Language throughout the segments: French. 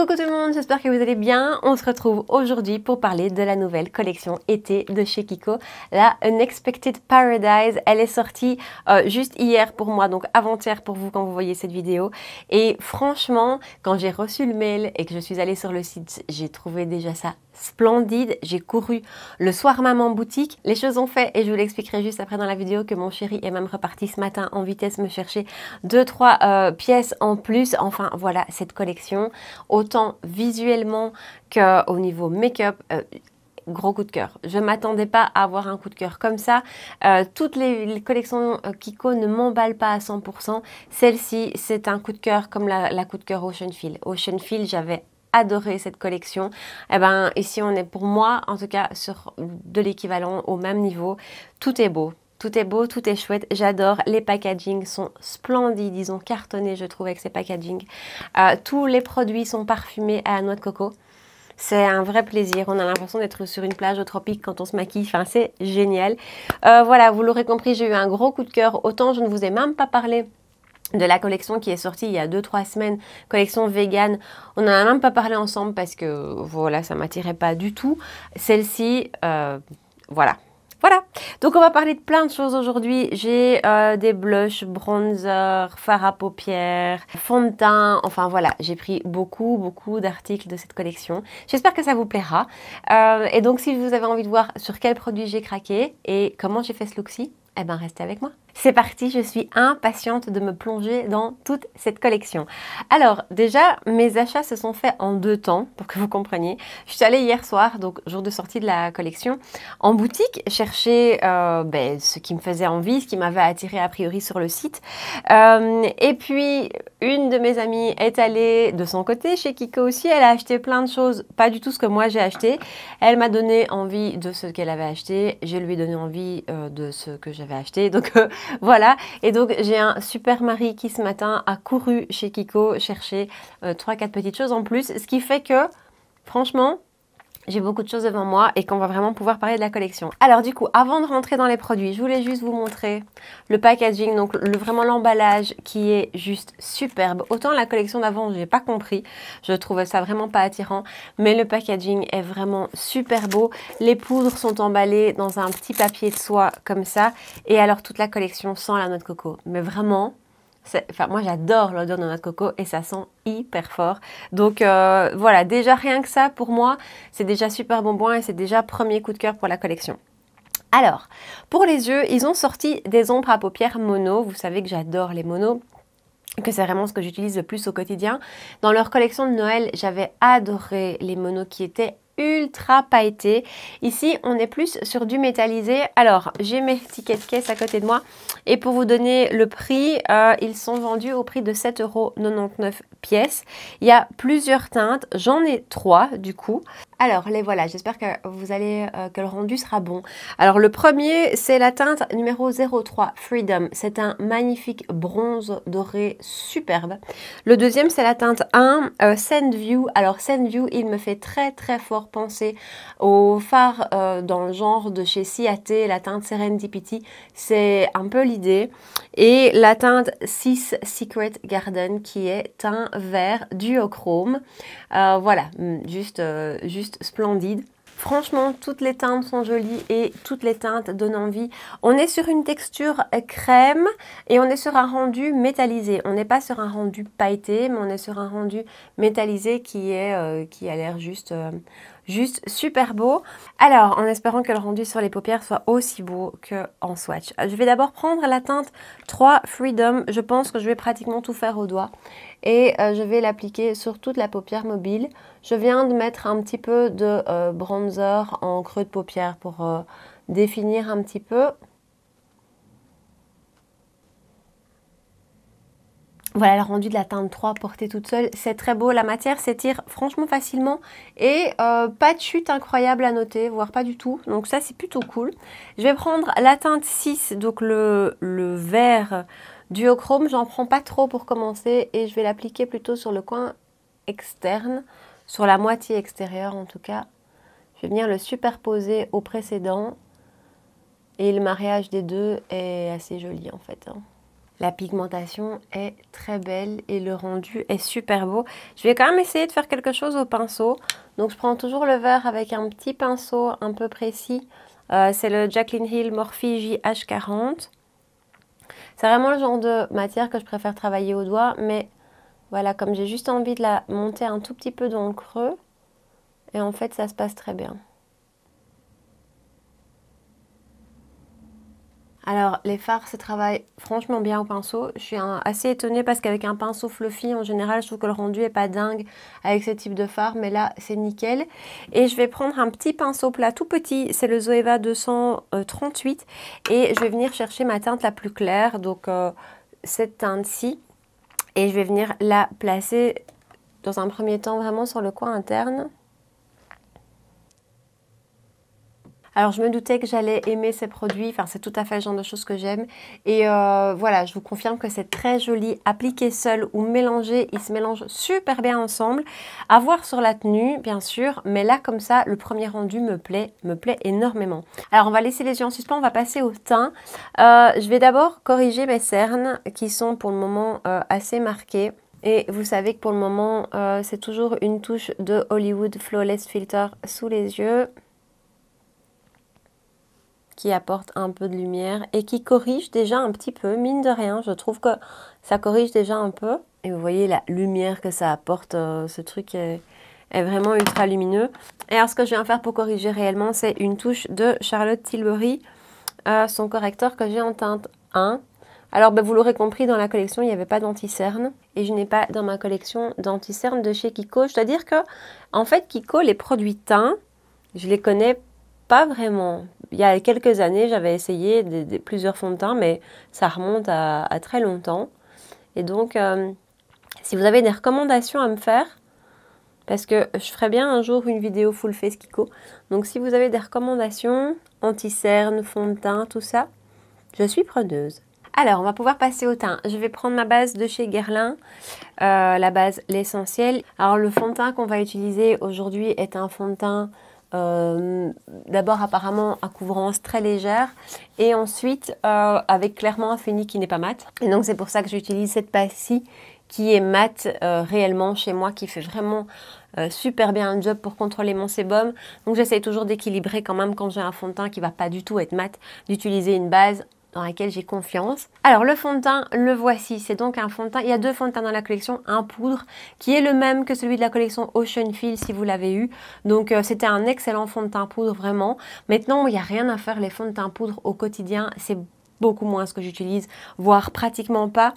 Coucou tout le monde, j'espère que vous allez bien. On se retrouve aujourd'hui pour parler de la nouvelle collection été de chez Kiko, la Unexpected Paradise. Elle est sortie euh, juste hier pour moi, donc avant-hier pour vous quand vous voyez cette vidéo. Et franchement, quand j'ai reçu le mail et que je suis allée sur le site, j'ai trouvé déjà ça splendide, j'ai couru. Le soir maman boutique, les choses ont fait et je vous l'expliquerai juste après dans la vidéo que mon chéri est même reparti ce matin en vitesse me chercher 2-3 euh, pièces en plus. Enfin voilà, cette collection, autant visuellement qu'au niveau make-up. Euh, gros coup de cœur. Je ne m'attendais pas à avoir un coup de cœur comme ça. Euh, toutes les, collections Kiko ne m'emballent pas à 100%. Celle-ci, c'est un coup de cœur comme la, coup de cœur Ocean Field. Ocean j'avais adorer cette collection. Eh ben, ici, on est pour moi, en tout cas, sur de l'équivalent au même niveau. Tout est beau. Tout est beau, tout est chouette, j'adore. Les packagings sont splendides, ils ont cartonné, je trouve, avec ces packagings. Euh, tous les produits sont parfumés à la noix de coco. C'est un vrai plaisir. On a l'impression d'être sur une plage au tropique quand on se maquille. Enfin, c'est génial. Euh, voilà, vous l'aurez compris, j'ai eu un gros coup de cœur. Autant je ne vous ai même pas parlé de la collection qui est sortie il y a 2-3 semaines, collection vegan. On n'en a même pas parlé ensemble parce que voilà, ça m'attirait pas du tout. Celle-ci, euh, voilà. Voilà, donc on va parler de plein de choses aujourd'hui. J'ai euh, des blushs, bronzer, fard à paupières, fond de teint, enfin voilà, j'ai pris beaucoup, beaucoup d'articles de cette collection. J'espère que ça vous plaira. Euh, et donc si vous avez envie de voir sur quels produits j'ai craqué et comment j'ai fait ce look-ci, eh ben restez avec moi. C'est parti, je suis impatiente de me plonger dans toute cette collection. Alors déjà, mes achats se sont faits en deux temps, pour que vous compreniez. Je suis allée hier soir, donc jour de sortie de la collection, en boutique, chercher euh, ben, ce qui me faisait envie, ce qui m'avait attiré a priori sur le site. Euh, et puis, une de mes amies est allée de son côté chez Kiko aussi, elle a acheté plein de choses, pas du tout ce que moi j'ai acheté. Elle m'a donné envie de ce qu'elle avait acheté, je lui ai donné envie euh, de ce que j'avais acheté. Donc voilà. Et donc, j'ai un super mari qui ce matin a couru chez Kiko chercher euh, trois, quatre 4 petites choses en plus. Ce qui fait que, franchement, j'ai beaucoup de choses devant moi et qu'on va vraiment pouvoir parler de la collection. Alors du coup, avant de rentrer dans les produits, je voulais juste vous montrer le packaging, donc le, vraiment l'emballage qui est juste superbe. Autant la collection d'avant, je n'ai pas compris, je trouve ça vraiment pas attirant, mais le packaging est vraiment super beau. Les poudres sont emballées dans un petit papier de soie comme ça et alors toute la collection sent la noix de coco. Mais vraiment, moi, j'adore l'odeur de notre coco et ça sent hyper fort. Donc euh, voilà, déjà rien que ça, pour moi, c'est déjà super bonbon et c'est déjà premier coup de cœur pour la collection. Alors, pour les yeux, ils ont sorti des ombres à paupières mono. Vous savez que j'adore les mono que c'est vraiment ce que j'utilise le plus au quotidien. Dans leur collection de Noël, j'avais adoré les monos qui étaient ultra pailleté. Ici, on est plus sur du métallisé. Alors, j'ai mes tickets de caisse à côté de moi. Et pour vous donner le prix, euh, ils sont vendus au prix de 7,99€ pièces Il y a plusieurs teintes. J'en ai trois, du coup. Alors, les voilà, j'espère que vous allez euh, que le rendu sera bon. Alors, le premier, c'est la teinte numéro 03 Freedom. C'est un magnifique bronze doré superbe. Le deuxième, c'est la teinte 1 euh, Sand View, Alors, View il me fait très très fort penser au phare euh, dans le genre de chez Ciat. la teinte Serendipity. C'est un peu l'idée. Et la teinte 6 Secret Garden qui est un vert duochrome. voilà, juste juste splendide. Franchement, toutes les teintes sont jolies et toutes les teintes donnent envie. On est sur une texture crème et on est sur un rendu métallisé. On n'est pas sur un rendu pailleté, mais on est sur un rendu métallisé qui, est, euh, qui a l'air juste... Euh, juste super beau. Alors, en espérant que le rendu sur les paupières soit aussi beau qu'en swatch. Euh, je vais d'abord prendre la teinte 3 Freedom. Je pense que je vais pratiquement tout faire au doigt. Et euh, je vais l'appliquer sur toute la paupière mobile. Je viens de mettre un petit peu de euh, bronzer en creux de paupière pour définir un petit peu. Voilà le rendu de la teinte 3 portée toute seule, c'est très beau, la matière s'étire franchement facilement et euh, pas de chute incroyable à noter, voire pas du tout, donc ça c'est plutôt cool. Je vais prendre la teinte 6, donc le, le vert duochrome, j'en prends pas trop pour commencer et je vais l'appliquer plutôt sur le coin externe, sur la moitié extérieure en tout cas. Je vais venir le superposer au précédent et le mariage des deux est assez joli en fait. Hein. La pigmentation est très belle et le rendu est super beau. Je vais quand même essayer de faire quelque chose au pinceau. Donc je prends toujours le verre avec un petit pinceau un peu précis. Euh, c'est le Jacqueline Hill Morphe JH40. C'est vraiment le genre de matière que je préfère travailler au doigt. Mais voilà, comme j'ai juste envie de la monter un tout petit peu dans le creux. Et en fait, ça se passe très bien. Alors, les fards se travaillent franchement bien au pinceau. Je suis assez étonnée parce qu'avec un pinceau fluffy, en général, je trouve que le rendu n'est pas dingue avec ce type de fard, mais là, c'est nickel. Et je vais prendre un petit pinceau plat tout petit, c'est le Zoeva 238, euh, et je vais venir chercher ma teinte la plus claire, donc euh, cette teinte-ci, et je vais venir la placer dans un premier temps vraiment sur le coin interne. Alors je me doutais que j'allais aimer ces produits, enfin c'est tout à fait le genre de choses que j'aime. Et euh, voilà, je vous confirme que c'est très joli, appliqué seul ou mélangé, ils se mélangent super bien ensemble. À voir sur la tenue bien sûr, mais là comme ça, le premier rendu me plaît, me plaît énormément. Alors on va laisser les yeux en suspens, on va passer au teint. Euh, je vais d'abord corriger mes cernes qui sont pour le moment euh, assez marquées. Et vous savez que pour le moment, c'est toujours une touche de Hollywood Flawless Filter sous les yeux qui apporte un peu de lumière et qui corrige déjà un petit peu, mine de rien. Je trouve que ça corrige déjà un peu. Et vous voyez la lumière que ça apporte, euh, ce truc est, vraiment ultra lumineux. Et alors ce que je viens faire pour corriger réellement, c'est une touche de Charlotte Tilbury, euh, son correcteur que j'ai en teinte 1. Alors ben, vous l'aurez compris, dans la collection, il n'y avait pas danti Et je n'ai pas dans ma collection danti de chez Kiko. c'est à dire que, en fait, Kiko, les produits teints, je les connais pas vraiment il y a quelques années, j'avais essayé plusieurs fonds de teint, mais ça remonte à, très longtemps. Et donc, euh, si vous avez des recommandations à me faire, parce que je ferai bien un jour une vidéo full face Kiko. Donc, si vous avez des recommandations, anti-cerne, fond de teint, tout ça, je suis preneuse. Alors, on va pouvoir passer au teint. Je vais prendre ma base de chez Guerlain, euh, la base L'Essentiel. Alors, le fond de teint qu'on va utiliser aujourd'hui est un fond de teint euh, d'abord apparemment à couvrance très légère et ensuite euh, avec clairement un fini qui n'est pas mat. Et donc c'est pour ça que j'utilise cette base ci qui est mat euh, réellement chez moi, qui fait vraiment super bien un job pour contrôler mon sébum. Donc j'essaie toujours d'équilibrer quand même quand j'ai un fond de teint qui va pas du tout être mat, d'utiliser une base dans laquelle j'ai confiance. Alors le fond de teint, le voici, c'est donc un fond de teint, il y a deux fonds de teint dans la collection, un poudre qui est le même que celui de la collection Ocean Feel si vous l'avez eu, donc euh, c'était un excellent fond de teint poudre vraiment. Maintenant il n'y a rien à faire, les fonds de teint poudre au quotidien c'est beaucoup moins ce que j'utilise, voire pratiquement pas.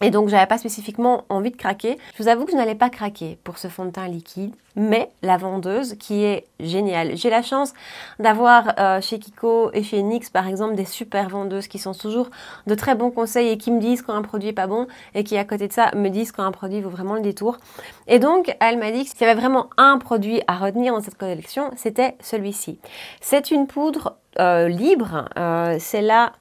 Et donc, j'avais pas spécifiquement envie de craquer. Je vous avoue que je n'allais pas craquer pour ce fond de teint liquide, mais la vendeuse qui est géniale. J'ai la chance d'avoir euh, chez Kiko et chez NYX, par exemple, des super vendeuses qui sont toujours de très bons conseils et qui me disent quand un produit est pas bon et qui, à côté de ça, me disent quand un produit vaut vraiment le détour. Et donc, elle m'a dit que s'il y avait vraiment un produit à retenir dans cette collection, c'était celui-ci. C'est une poudre euh, libre. Euh, c'est là...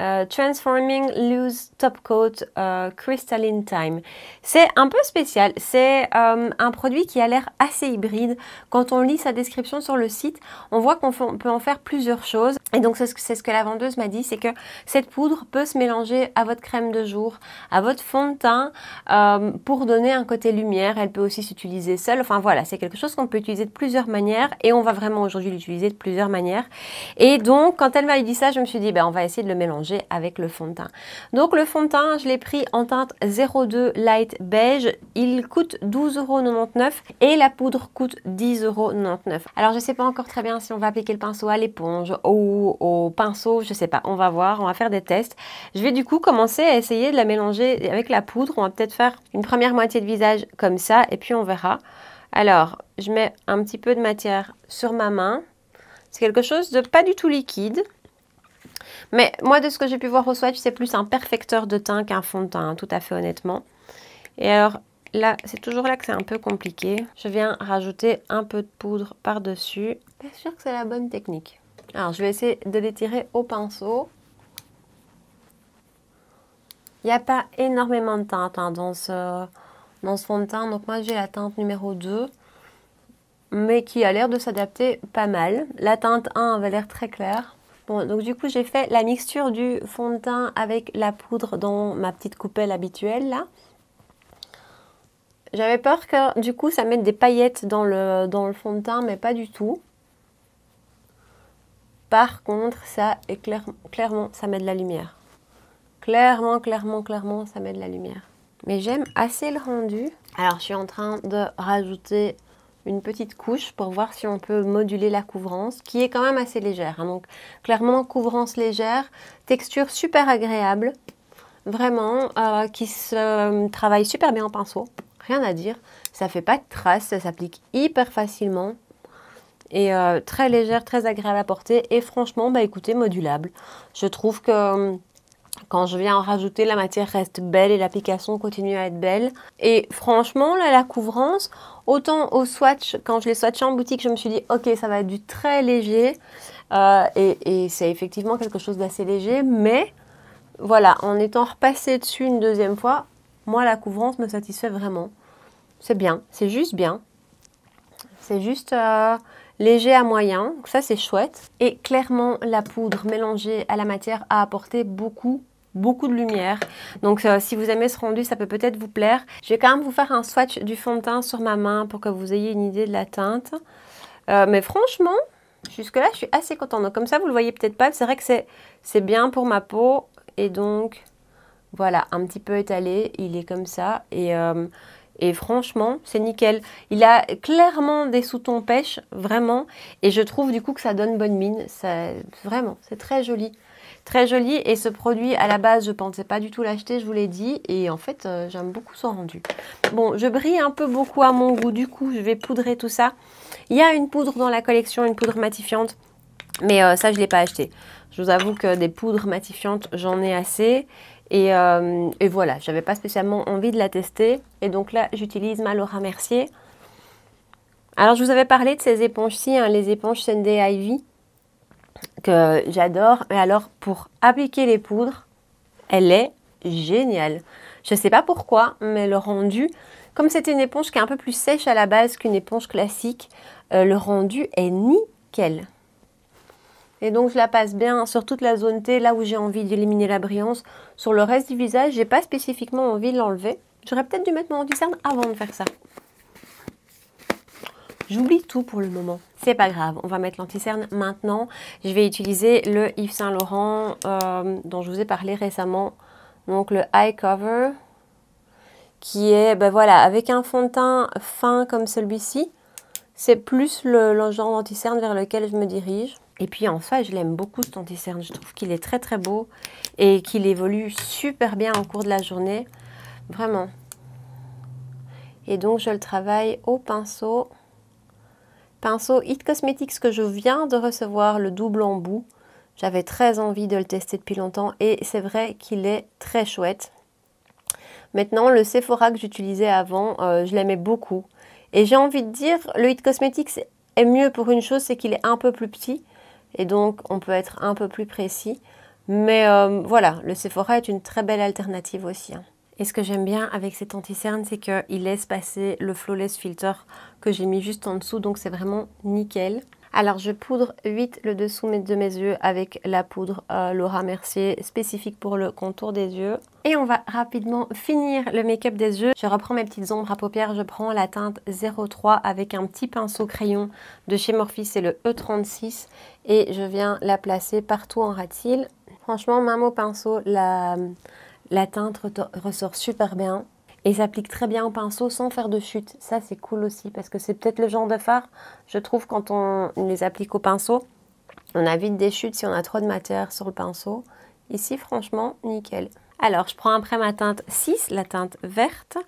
Euh, Transforming Loose Top Coat euh, Crystalline Time. C'est un peu spécial, c'est euh, un produit qui a l'air assez hybride. Quand on lit sa description sur le site, on voit qu'on peut en faire plusieurs choses. Et donc c'est ce, que la vendeuse m'a dit, c'est que cette poudre peut se mélanger à votre crème de jour, à votre fond de teint, pour donner un côté lumière. Elle peut aussi s'utiliser seule. Enfin voilà, c'est quelque chose qu'on peut utiliser de plusieurs manières et on va vraiment aujourd'hui l'utiliser de plusieurs manières. Et donc quand elle m'a dit ça, je me suis dit, ben, on va essayer de le mélanger avec le fond de teint. Donc le fond de teint, je l'ai pris en teinte 02 Light Beige. Il coûte 12,99€ et la poudre coûte 10,99€. Alors je ne sais pas encore très bien si on va appliquer le pinceau à l'éponge ou au pinceau, je ne sais pas. On va voir, on va faire des tests. Je vais du coup commencer à essayer de la mélanger avec la poudre. On va peut-être faire une première moitié de visage comme ça et puis on verra. Alors, je mets un petit peu de matière sur ma main. C'est quelque chose de pas du tout liquide. Mais moi, de ce que j'ai pu voir au swatch, c'est plus un perfecteur de teint qu'un fond de teint, tout à fait honnêtement. Et alors là, c'est toujours là que c'est un peu compliqué. Je viens rajouter un peu de poudre par-dessus. Pas sûr que c'est la bonne technique. Alors, je vais essayer de l'étirer au pinceau. Il n'y a pas énormément de teintes hein, dans, ce, dans ce fond de teint. Donc moi, j'ai la teinte numéro 2 mais qui a l'air de s'adapter pas mal. La teinte 1 avait l'air très claire donc du coup, j'ai fait la mixture du fond de teint avec la poudre dans ma petite coupelle habituelle là. J'avais peur que du coup ça mette des paillettes dans le, dans le fond de teint, mais pas du tout. Par contre, ça est clairement, ça met de la lumière. Clairement, clairement, clairement, ça met de la lumière. Mais j'aime assez le rendu. Alors, je suis en train de rajouter une petite couche pour voir si on peut moduler la couvrance, qui est quand même assez légère. Hein. Donc clairement, couvrance légère, texture super agréable, vraiment, euh, qui se euh, travaille super bien en pinceau, rien à dire. Ça fait pas de traces, ça s'applique hyper facilement. Et euh, très légère, très agréable à porter. Et franchement, bah écoutez, modulable. Je trouve que hum, quand je viens en rajouter, la matière reste belle et l'application continue à être belle. Et franchement, là, la couvrance, autant au swatch, quand je l'ai swatché en boutique, je me suis dit, ok, ça va être du très léger. Euh, et, c'est effectivement quelque chose d'assez léger, mais voilà, en étant repassé dessus une deuxième fois, moi, la couvrance me satisfait vraiment. C'est bien, c'est juste bien. C'est juste euh, léger à moyen, ça c'est chouette. Et clairement, la poudre mélangée à la matière a apporté beaucoup beaucoup de lumière. Donc euh, si vous aimez ce rendu, ça peut peut-être vous plaire. Je vais quand même vous faire un swatch du fond de teint sur ma main pour que vous ayez une idée de la teinte. Euh, mais franchement, jusque-là, je suis assez contente. comme ça, vous le voyez peut-être pas. C'est vrai que c'est bien pour ma peau. Et donc, voilà, un petit peu étalé. Il est comme ça. Et... Euh, et franchement, c'est nickel. Il a clairement des sous-tons pêche, vraiment. Et je trouve du coup que ça donne bonne mine. Ça, vraiment, c'est très joli. Très joli. Et ce produit, à la base, je ne pensais pas du tout l'acheter, je vous l'ai dit. Et en fait, euh, j'aime beaucoup son rendu. Bon, je brille un peu beaucoup à mon goût. Du coup, je vais poudrer tout ça. Il y a une poudre dans la collection, une poudre matifiante. Mais euh, ça, je ne l'ai pas acheté. Je vous avoue que des poudres matifiantes, j'en ai assez. Et, euh, voilà, je n'avais pas spécialement envie de la tester. Et donc là, j'utilise ma Laura Mercier. Alors, je vous avais parlé de ces éponges-ci, hein, les éponges Sunday Ivy que j'adore. Mais alors, pour appliquer les poudres, elle est géniale. Je ne sais pas pourquoi, mais le rendu, comme c'est une éponge qui est un peu plus sèche à la base qu'une éponge classique, euh, le rendu est nickel. Et donc je la passe bien sur toute la zone T, là où j'ai envie d'éliminer la brillance. Sur le reste du visage, j'ai pas spécifiquement envie de l'enlever. J'aurais peut-être dû mettre mon anti avant de faire ça. J'oublie tout pour le moment. C'est pas grave, on va mettre l'anticerne maintenant. Je vais utiliser le Yves Saint Laurent euh, dont je vous ai parlé récemment, donc le Eye Cover, qui est, ben voilà, avec un fond de teint fin comme celui-ci. C'est plus le, le genre d'anticerne vers lequel je me dirige. Et puis en fait, je l'aime beaucoup cet anti-cerne. Je trouve qu'il est très très beau et qu'il évolue super bien au cours de la journée. Vraiment. Et donc je le travaille au pinceau pinceau Hit Cosmetics que je viens de recevoir, le double embout. J'avais très envie de le tester depuis longtemps et c'est vrai qu'il est très chouette. Maintenant, le Sephora que j'utilisais avant, euh, je l'aimais beaucoup. Et j'ai envie de dire, le Hit Cosmetics est mieux pour une chose, c'est qu'il est un peu plus petit. Et donc, on peut être un peu plus précis. Mais euh, voilà, le Sephora est une très belle alternative aussi. Hein. Et ce que j'aime bien avec cet anti-cerne, c'est qu'il laisse passer le flawless filter que j'ai mis juste en dessous, donc c'est vraiment nickel. Alors je poudre vite le dessous de mes yeux avec la poudre euh, Laura Mercier spécifique pour le contour des yeux. Et on va rapidement finir le make-up des yeux. Je reprends mes petites ombres à paupières, je prends la teinte 03 avec un petit pinceau crayon de chez Morphe, c'est le E36 et je viens la placer partout en ratil. Franchement, même au pinceau, la la teinte ressort super bien et s'applique très bien au pinceau sans faire de chute. Ça, c'est cool aussi parce que c'est peut-être le genre de fard, je trouve, quand on les applique au pinceau, on a vite des chutes si on a trop de matière sur le pinceau. Ici, franchement, nickel. Alors, je prends après ma teinte 6, la teinte verte,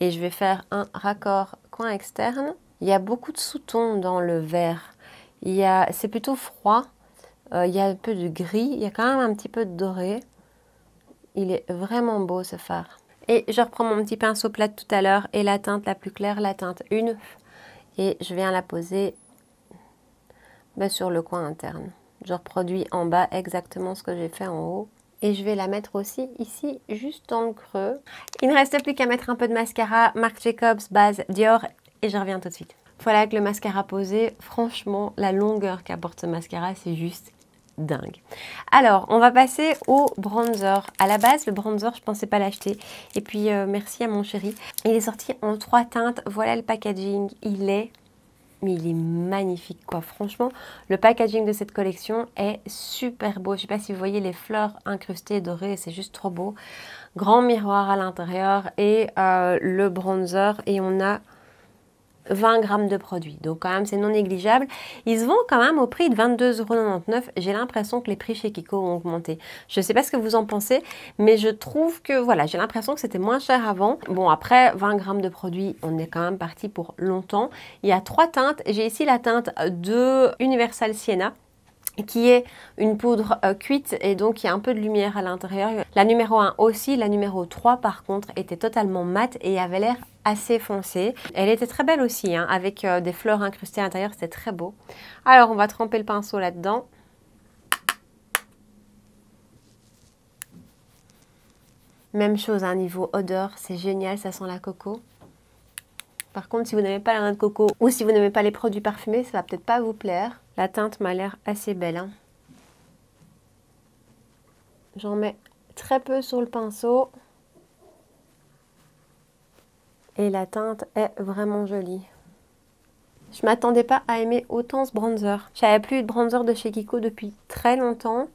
et je vais faire un raccord coin externe. Il y a beaucoup de sous-tons dans le vert. C'est plutôt froid. Euh, il y a un peu de gris. Il y a quand même un petit peu de doré. Il est vraiment beau ce fard. Et je reprends mon petit pinceau plat tout à l'heure et la teinte la plus claire, la teinte 1. Et je viens la poser ben, sur le coin interne. Je reproduis en bas exactement ce que j'ai fait en haut. Et je vais la mettre aussi ici, juste dans le creux. Il ne reste plus qu'à mettre un peu de mascara Marc Jacobs, base Dior. Et je reviens tout de suite. Voilà avec le mascara posé, franchement, la longueur qu'apporte ce mascara, c'est juste dingue. Alors, on va passer au bronzer. À la base, le bronzer, je pensais pas l'acheter. Et puis, euh, merci à mon chéri. Il est sorti en trois teintes. Voilà le packaging. Il est mais il est magnifique quoi. Franchement, le packaging de cette collection est super beau. Je sais pas si vous voyez les fleurs incrustées dorées, c'est juste trop beau. Grand miroir à l'intérieur et euh, le bronzer et on a 20 grammes de produit. Donc quand même, c'est non négligeable. Ils se vendent quand même au prix de 22,99€. J'ai l'impression que les prix chez Kiko ont augmenté. Je ne sais pas ce que vous en pensez, mais je trouve que voilà, j'ai l'impression que c'était moins cher avant. Bon, après 20 grammes de produit, on est quand même parti pour longtemps. Il y a trois teintes. J'ai ici la teinte de Universal Sienna qui est une poudre euh, cuite et donc il y a un peu de lumière à l'intérieur. La numéro 1 aussi, la numéro 3 par contre était totalement mate et avait l'air assez foncé. Elle était très belle aussi, hein, avec euh, des fleurs incrustées à l'intérieur, c'était très beau. Alors on va tremper le pinceau là-dedans. Même chose, un hein, niveau odeur, c'est génial, ça sent la coco. Par contre, si vous n'aimez pas la noix de coco ou si vous n'aimez pas les produits parfumés, ça va peut-être pas vous plaire. La teinte m'a l'air assez belle. Hein. J'en mets très peu sur le pinceau. Et la teinte est vraiment jolie. Je m'attendais pas à aimer autant ce bronzer. J'avais plus de bronzer de chez Kiko depuis très longtemps.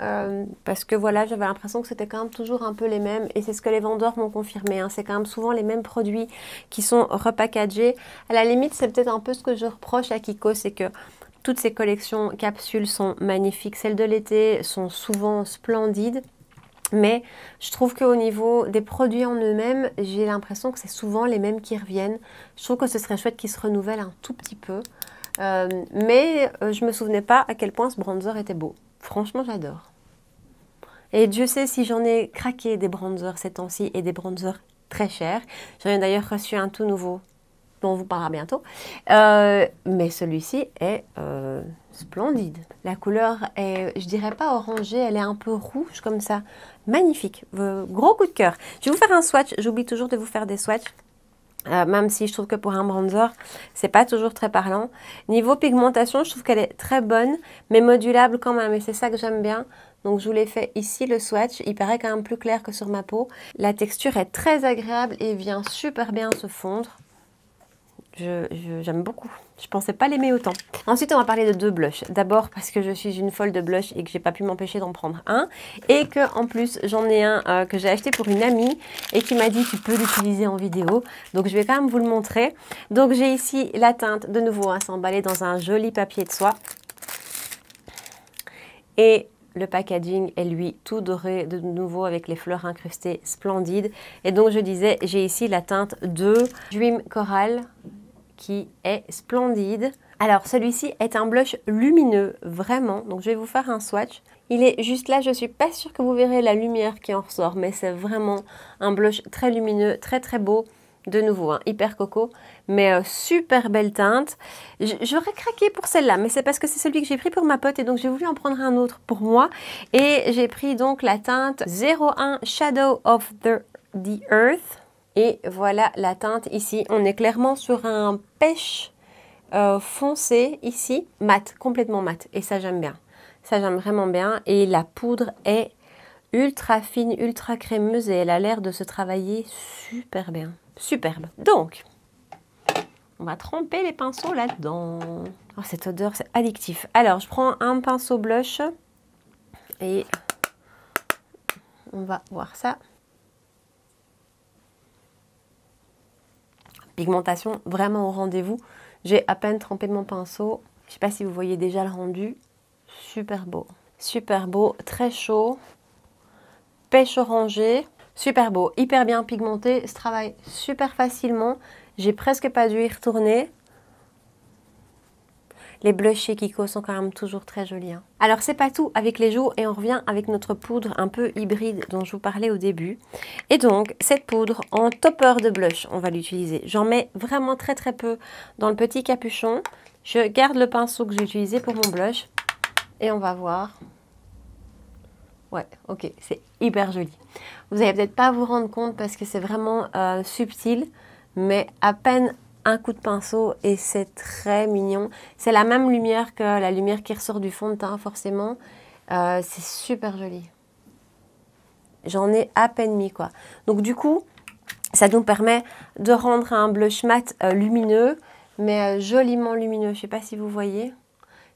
Euh, parce que voilà, j'avais l'impression que c'était quand même toujours un peu les mêmes et c'est ce que les vendeurs m'ont confirmé. Hein. C'est quand même souvent les mêmes produits qui sont repackagés. À la limite, c'est peut-être un peu ce que je reproche à Kiko, c'est que toutes ces collections capsules sont magnifiques. Celles de l'été sont souvent splendides. Mais je trouve qu'au niveau des produits en eux-mêmes, j'ai l'impression que c'est souvent les mêmes qui reviennent. Je trouve que ce serait chouette qu'ils se renouvellent un tout petit peu. Euh, mais euh, je ne me souvenais pas à quel point ce bronzer était beau. Franchement, j'adore. Et Dieu sait si j'en ai craqué des bronzers ces temps-ci et des bronzers très chers. J'en ai d'ailleurs reçu un tout nouveau dont on vous parlera bientôt. Euh, mais celui-ci est euh, splendide. La couleur est, je dirais pas orangée, elle est un peu rouge comme ça. Magnifique. Euh, gros coup de cœur. Je vais vous faire un swatch. J'oublie toujours de vous faire des swatchs. Euh, même si je trouve que pour un bronzer, c'est pas toujours très parlant. Niveau pigmentation, je trouve qu'elle est très bonne, mais modulable quand même, et c'est ça que j'aime bien. Donc je vous l'ai fait ici le swatch, il paraît quand même plus clair que sur ma peau. La texture est très agréable et vient super bien se fondre. J'aime beaucoup. Je pensais pas l'aimer autant. Ensuite, on va parler de deux blushs. D'abord parce que je suis une folle de blush et que j'ai pas pu m'empêcher d'en prendre un. Et que en plus, j'en ai un euh, que j'ai acheté pour une amie et qui m'a dit tu peux l'utiliser en vidéo. Donc je vais quand même vous le montrer. Donc j'ai ici la teinte de nouveau à hein, s'emballer dans un joli papier de soie. Et le packaging est lui tout doré de nouveau avec les fleurs incrustées splendides. Et donc je disais, j'ai ici la teinte de Dream Coral qui est splendide. Alors celui-ci est un blush lumineux, vraiment. Donc je vais vous faire un swatch. Il est juste là, je suis pas sûre que vous verrez la lumière qui en ressort, mais c'est vraiment un blush très lumineux, très très beau. De nouveau, un hein, hyper coco, mais euh, super belle teinte. J'aurais craqué pour celle-là, mais c'est parce que c'est celui que j'ai pris pour ma pote et donc j'ai voulu en prendre un autre pour moi. Et j'ai pris donc la teinte 01 Shadow of the Earth. Et voilà la teinte ici. On est clairement sur un pêche euh, foncé ici, mat, complètement mat. Et ça, j'aime bien. Ça, j'aime vraiment bien. Et la poudre est ultra fine, ultra crémeuse et elle a l'air de se travailler super bien. Superbe. Donc, on va tremper les pinceaux là-dedans. Oh, cette odeur, c'est addictif. Alors, je prends un pinceau blush et on va voir ça. pigmentation vraiment au rendez-vous. J'ai à peine trempé mon pinceau. Je ne sais pas si vous voyez déjà le rendu. Super beau. Super beau, très chaud. Pêche orangée. Super beau, hyper bien pigmenté. se travaille super facilement. J'ai presque pas dû y retourner. Les blushs chez Kiko sont quand même toujours très jolis. Hein. Alors c'est pas tout avec les joues et on revient avec notre poudre un peu hybride dont je vous parlais au début. Et donc cette poudre en topper de blush, on va l'utiliser. J'en mets vraiment très très peu dans le petit capuchon. Je garde le pinceau que j'ai utilisé pour mon blush et on va voir. Ouais, ok, c'est hyper joli. Vous n'allez peut-être pas vous rendre compte parce que c'est vraiment euh, subtil, mais à peine un coup de pinceau et c'est très mignon. C'est la même lumière que la lumière qui ressort du fond de teint forcément. Euh, c'est super joli. J'en ai à peine mis quoi. Donc du coup, ça nous permet de rendre un blush mat euh, lumineux, mais euh, joliment lumineux. Je sais pas si vous voyez.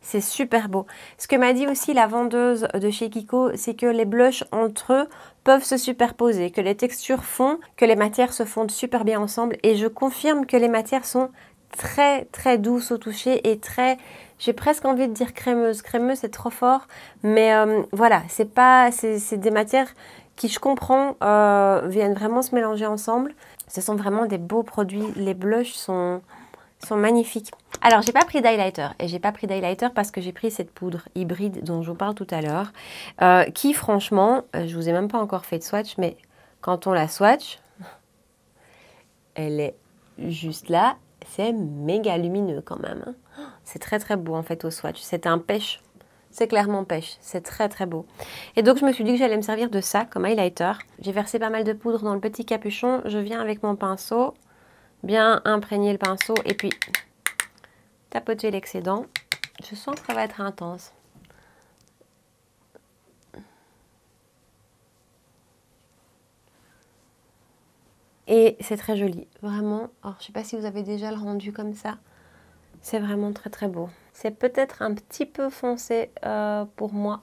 C'est super beau. Ce que m'a dit aussi la vendeuse de chez Kiko, c'est que les blushs entre eux peuvent se superposer, que les textures font, que les matières se fondent super bien ensemble. Et je confirme que les matières sont très très douces au toucher et très j'ai presque envie de dire crémeuse crémeuse c'est trop fort mais euh, voilà c'est pas c'est des matières qui je comprends euh, viennent vraiment se mélanger ensemble ce sont vraiment des beaux produits les blushs sont sont magnifiques. Alors, j'ai pas pris d'highlighter et j'ai pas pris d'highlighter parce que j'ai pris cette poudre hybride dont je vous parle tout à l'heure, euh, qui franchement, euh, je vous ai même pas encore fait de swatch, mais quand on la swatch, elle est juste là. C'est méga lumineux quand même. Hein. C'est très très beau en fait au swatch. C'est un pêche. C'est clairement pêche. C'est très très beau. Et donc je me suis dit que j'allais me servir de ça comme highlighter. J'ai versé pas mal de poudre dans le petit capuchon. Je viens avec mon pinceau bien imprégner le pinceau et puis tapoter l'excédent. Je sens que ça va être intense. Et c'est très joli, vraiment. Alors, je ne sais pas si vous avez déjà le rendu comme ça. C'est vraiment très très beau. C'est peut-être un petit peu foncé euh, pour moi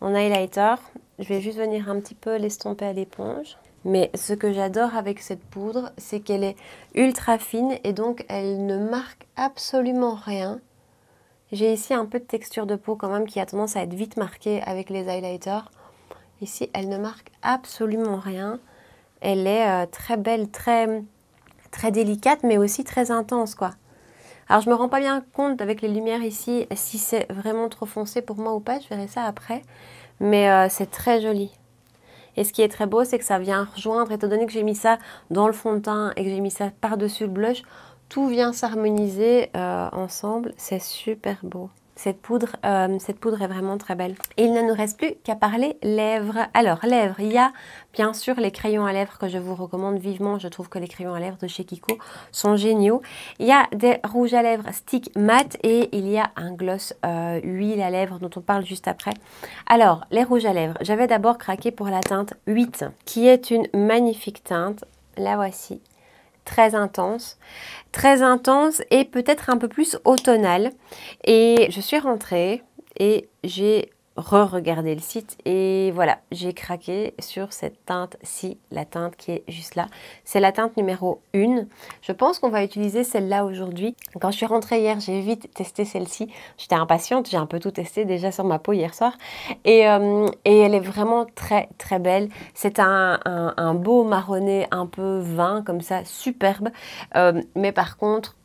en highlighter. Je vais juste venir un petit peu l'estomper à l'éponge. Mais ce que j'adore avec cette poudre, c'est qu'elle est ultra fine et donc elle ne marque absolument rien. J'ai ici un peu de texture de peau quand même qui a tendance à être vite marquée avec les highlighters. Ici, elle ne marque absolument rien. Elle est euh, très belle, très, très délicate, mais aussi très intense, quoi. Alors, je me rends pas bien compte avec les lumières ici si c'est vraiment trop foncé pour moi ou pas. Je verrai ça après. Mais euh, c'est très joli. Et ce qui est très beau, c'est que ça vient rejoindre, étant donné que j'ai mis ça dans le fond de teint et que j'ai mis ça par-dessus le blush, tout vient s'harmoniser euh, ensemble. C'est super beau. Cette poudre, euh, cette poudre est vraiment très belle. Et il ne nous reste plus qu'à parler lèvres. Alors, lèvres, il y a bien sûr les crayons à lèvres que je vous recommande vivement. Je trouve que les crayons à lèvres de chez Kiko sont géniaux. Il y a des rouges à lèvres stick mat et il y a un gloss euh, huile à lèvres dont on parle juste après. Alors, les rouges à lèvres. J'avais d'abord craqué pour la teinte 8 qui est une magnifique teinte. La voici très intense, très intense et peut-être un peu plus automnale. Et je suis rentrée et j'ai re-regarder le site et voilà, j'ai craqué sur cette teinte-ci, la teinte qui est juste là. C'est la teinte numéro 1. Je pense qu'on va utiliser celle-là aujourd'hui. Quand je suis rentrée hier, j'ai vite testé celle-ci. J'étais impatiente, j'ai un peu tout testé déjà sur ma peau hier soir. Et, euh, elle est vraiment très très belle. C'est un, beau marronné un peu vin comme ça, superbe. Euh, mais par contre,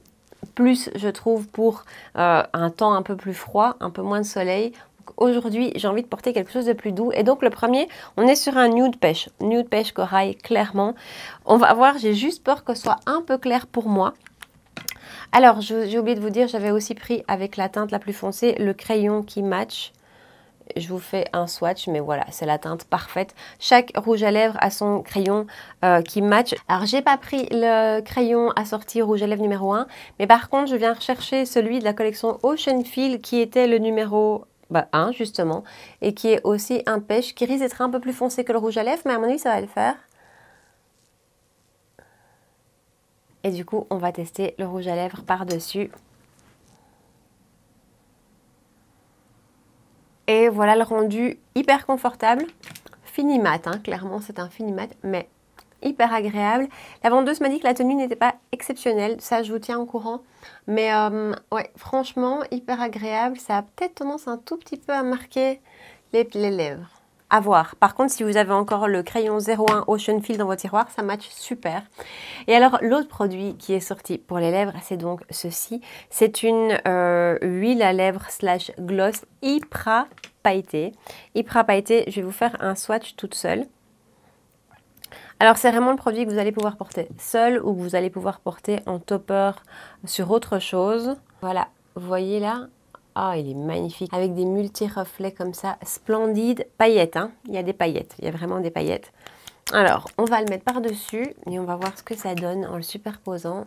plus je trouve pour euh, un temps un peu plus froid, un peu moins de soleil, aujourd'hui j'ai envie de porter quelque chose de plus doux. Et donc, le premier, on est sur un nude pêche. Nude pêche corail, clairement. On va voir, j'ai juste peur que ce soit un peu clair pour moi. Alors, j'ai oublié de vous dire, j'avais aussi pris avec la teinte la plus foncée le crayon qui match je vous fais un swatch, mais voilà, c'est la teinte parfaite. Chaque rouge à lèvres a son crayon euh, qui match. Alors, j'ai pas pris le crayon assorti rouge à lèvres numéro 1, mais par contre, je viens rechercher celui de la collection Ocean Feel qui était le numéro bah, un justement, et qui est aussi un pêche qui risque d'être un peu plus foncé que le rouge à lèvres, mais à mon avis ça va le faire. Et du coup, on va tester le rouge à lèvres par-dessus. Et voilà le rendu hyper confortable. Fini mat, hein, clairement c'est un fini mat, mais hyper agréable. La vendeuse m'a dit que la tenue n'était pas exceptionnelle, ça je vous tiens au courant. Mais euh, ouais, franchement, hyper agréable. Ça a peut-être tendance un tout petit peu à marquer les, lèvres à voir. Par contre, si vous avez encore le crayon 01 Ocean dans votre tiroir, ça match super. Et alors, l'autre produit qui est sorti pour les lèvres, c'est donc ceci. C'est une euh, huile à lèvres slash gloss hyper pailletée. Hyper pailletée, je vais vous faire un swatch toute seule. Alors c'est vraiment le produit que vous allez pouvoir porter seul ou que vous allez pouvoir porter en topper sur autre chose. Voilà, vous voyez là ah il est magnifique, avec des multi-reflets comme ça, splendide, paillettes, hein il y a des paillettes, il y a vraiment des paillettes. Alors, on va le mettre par-dessus et on va voir ce que ça donne en le superposant.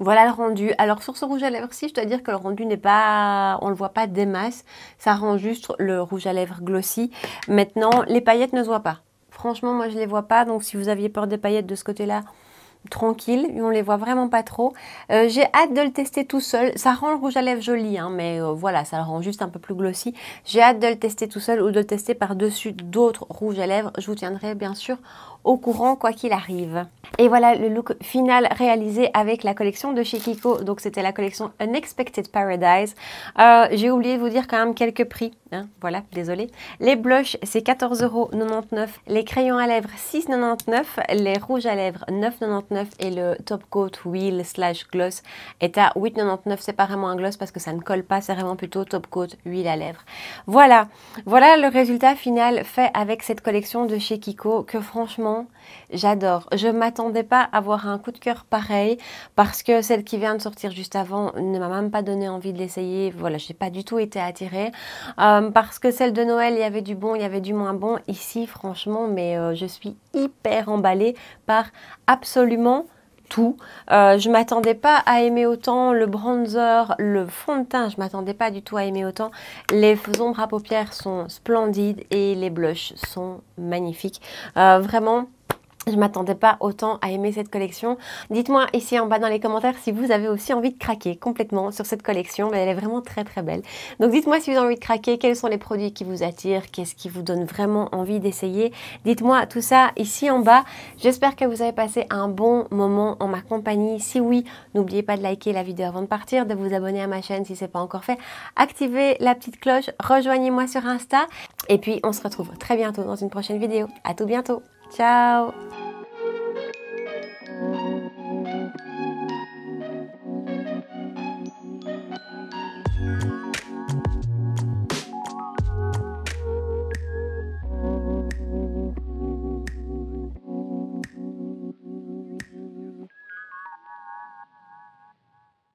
Voilà le rendu. Alors sur ce rouge à lèvres ci je dois dire que le rendu n'est pas, on le voit pas des masses. Ça rend juste le rouge à lèvres glossy. Maintenant, les paillettes ne se voient pas. Franchement, moi, je ne les vois pas. Donc, si vous aviez peur des paillettes de ce côté-là, tranquille, on les voit vraiment pas trop. Euh, j'ai hâte de le tester tout seul. Ça rend le rouge à lèvres joli, hein, mais euh, voilà, ça le rend juste un peu plus glossy. J'ai hâte de le tester tout seul ou de le tester par-dessus d'autres rouges à lèvres. Je vous tiendrai bien sûr au courant quoi qu'il arrive. Et voilà le look final réalisé avec la collection de chez Kiko. Donc c'était la collection Unexpected Paradise. Euh, j'ai oublié de vous dire quand même quelques prix. Hein, voilà, désolé. Les blushs, c'est 14,99€. Les crayons à lèvres, 6,99€. Les rouges à lèvres, 9,99€ et le Top Coat Wheel slash Gloss est à 8,99. C'est pas vraiment un gloss parce que ça ne colle pas, c'est vraiment plutôt Top Coat Huile à lèvres. Voilà, voilà le résultat final fait avec cette collection de chez Kiko que franchement J'adore. Je m'attendais pas à avoir un coup de cœur pareil parce que celle qui vient de sortir juste avant ne m'a même pas donné envie de l'essayer. Voilà, j'ai pas du tout été attirée euh, parce que celle de Noël, il y avait du bon, il y avait du moins bon. Ici, franchement, mais euh, je suis hyper emballée par absolument tout. je euh, je m'attendais pas à aimer autant le bronzer, le fond de teint, je m'attendais pas du tout à aimer autant. Les ombres à paupières sont splendides et les blushs sont magnifiques. vraiment, je m'attendais pas autant à aimer cette collection. Dites-moi ici en bas dans les commentaires si vous avez aussi envie de craquer complètement sur cette collection. Elle est vraiment très très belle. Donc dites-moi si vous avez envie de craquer, quels sont les produits qui vous attirent, qu'est-ce qui vous donne vraiment envie d'essayer. Dites-moi tout ça ici en bas. J'espère que vous avez passé un bon moment en ma compagnie. Si oui, n'oubliez pas de liker la vidéo avant de partir, de vous abonner à ma chaîne si ce n'est pas encore fait, activez la petite cloche, rejoignez-moi sur Insta et puis on se retrouve très bientôt dans une prochaine vidéo. À tout bientôt Ciao!